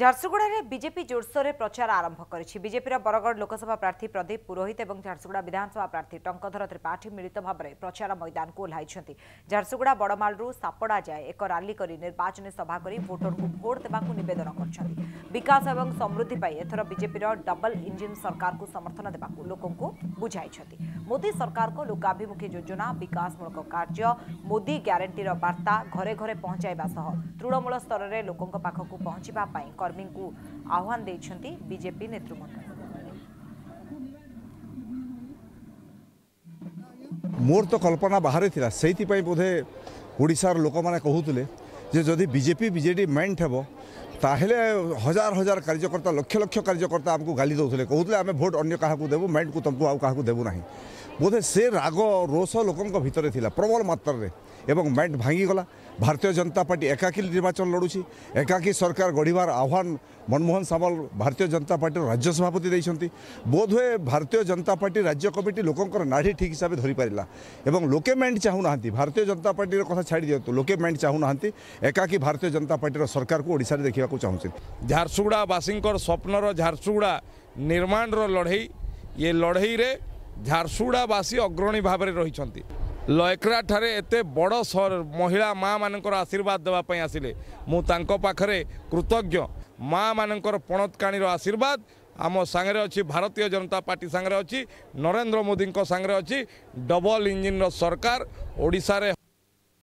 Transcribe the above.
ঝারসুগুড়ার BJP জোরসোরে প্রচার আরম্ভ করেছে বিজেপির বরগড় লোকসভা প্রার্থী প্রদীপ পুরোহিত এবং ঝারসুগুড়া বিধানসভা প্রার্থী টঙ্কধর ত্রিপাঠী মিলিত ভাবে প্রচার ময়দানকু ওহ্লাইছেন ঝারসুগুড়া বড়মালু সাপড়া যায় এক রালি করে নির্বাচনী সভা করে ভোটরকু ভোট দেওয়া নিবেদন করছেন বিকাশ এবং সমৃদ্ধি পাই এথর বিজেপির ডবল ইঞ্জিন সরকারকু সমর্থন দেওয়া লোকଙ୍କୁ বুঝাইছেন মোদি সরকারক লোকাভিমুখী যোজনা বিকাশমূলক কার্য মোদি গ্যারেটির বার্তা ঘরে ঘরে পৌঁছাইবা সহ তৃণমূল স্তরের লোক পাখক পৌঁছবা कर्मी को आह्वान देखते बीजेपी नेतृमंडल मोर तो कल्पना बाहर थी से बोधे ओडार लोक मैंने कहते যে যদি বিজেপি বিজেডি মেন্ট হব তাহলে হাজার হাজার কার্যকর্তা লক্ষ লক্ষ কার্যকর্তা আমি গালি দেলে কুলে আমি ভোট অন্য কাহকু দেবু মেন্টকু তুমি আহ কাহকু দেবু না ବୋଧେ ସେ ରାଗ ରୋଷ ଲୋକଙ୍କ ଭିତରେ ଥିଲା ପ୍ରବଳ ମାତ୍ରାରେ ଏବଂ ମେଣ୍ଟ ଭାଙ୍ଗିଗଲା ଭାରତୀୟ ଜନତା ପାର୍ଟି ଏକାକୀ ନିର୍ବାଚନ ଲଢ଼ୁଛି ଏକାକୀ ସରକାର ଗଢ଼ିବାର ଆହ୍ୱାନ ମନମୋହନ ସାମଲ ଭାରତୀୟ ଜନତା ପାର୍ଟିର ରାଜ୍ୟ ସଭାପତି ଦେଇଛନ୍ତି ବୋଧହୁଏ ଭାରତୀୟ ଜନତା ପାର୍ଟି ରାଜ୍ୟ କମିଟି ଲୋକଙ୍କର ନାଢ଼ି ଠିକ୍ ହିସାବରେ ଧରିପାରିଲା ଏବଂ ଲୋକେ ମେଣ୍ଟ ଚାହୁଁନାହାନ୍ତି ଭାରତୀୟ ଜନତା ପାର୍ଟିର କଥା ଛାଡ଼ି ଦିଅନ୍ତୁ ଲୋକେ ମେଣ୍ଟ ଚାହୁଁନାହାନ୍ତି ଏକାକୀ ଭାରତୀୟ ଜନତା ପାର୍ଟିର ସରକାରକୁ ଓଡ଼ିଶାରେ ଦେଖିବାକୁ ଚାହୁଁଛନ୍ତି ଝାରସୁଗୁଡ଼ାବାସୀଙ୍କର ସ୍ୱପ୍ନର ଝାରସୁଗୁଡ଼ା ନିର୍ମାଣର ଲଢ଼େଇ ଏ ଲଢ଼େଇରେ ଝାରସୁଗୁଡ଼ାବାସୀ ଅଗ୍ରଣୀ ଭାବରେ ରହିଛନ୍ତି ଲୟକ୍ରାଠାରେ ଏତେ ବଡ଼ ମହିଳା ମାଆମାନଙ୍କର ଆଶୀର୍ବାଦ ଦେବା ପାଇଁ ଆସିଲେ ମୁଁ ତାଙ୍କ ପାଖରେ କୃତଜ୍ଞ ମାଆମାନଙ୍କର ପଣତକାଣୀର ଆଶୀର୍ବାଦ ଆମ ସାଙ୍ଗରେ ଅଛି ଭାରତୀୟ ଜନତା ପାର୍ଟି ସାଙ୍ଗରେ ଅଛି ନରେନ୍ଦ୍ର ମୋଦିଙ୍କ ସାଙ୍ଗରେ ଅଛି ଡବଲ ଇଞ୍ଜିନ୍ର ସରକାର ଓଡ଼ିଶାରେ